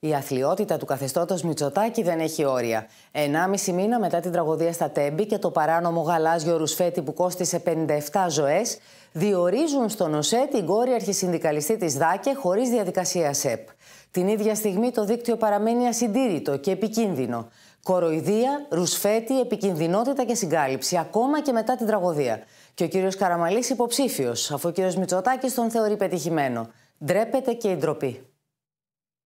Η αθλειότητα του καθεστώτος Μητσοτάκη δεν έχει όρια. Ενάμιση μήνα μετά την τραγωδία στα Τέμπη και το παράνομο γαλάζιο ρουσφέτη που κόστισε 57 ζωές, διορίζουν στον ΟΣΕ την κόρη αρχισυνδικαλιστή της ΔΑΚΕ χωρίς διαδικασία ΣΕΠ. Την ίδια στιγμή το δίκτυο παραμένει ασυντήρητο και επικίνδυνο. Κοροϊδία, ρουσφέτη, επικινδυνότητα και συγκάλυψη, ακόμα και μετά την τραγωδία. Και ο κύριος Καραμαλής υποψήφιος, αφού ο κύριος Μητσοτάκης τον θεωρεί πετυχημένο. Ντρέπεται και η ντροπή.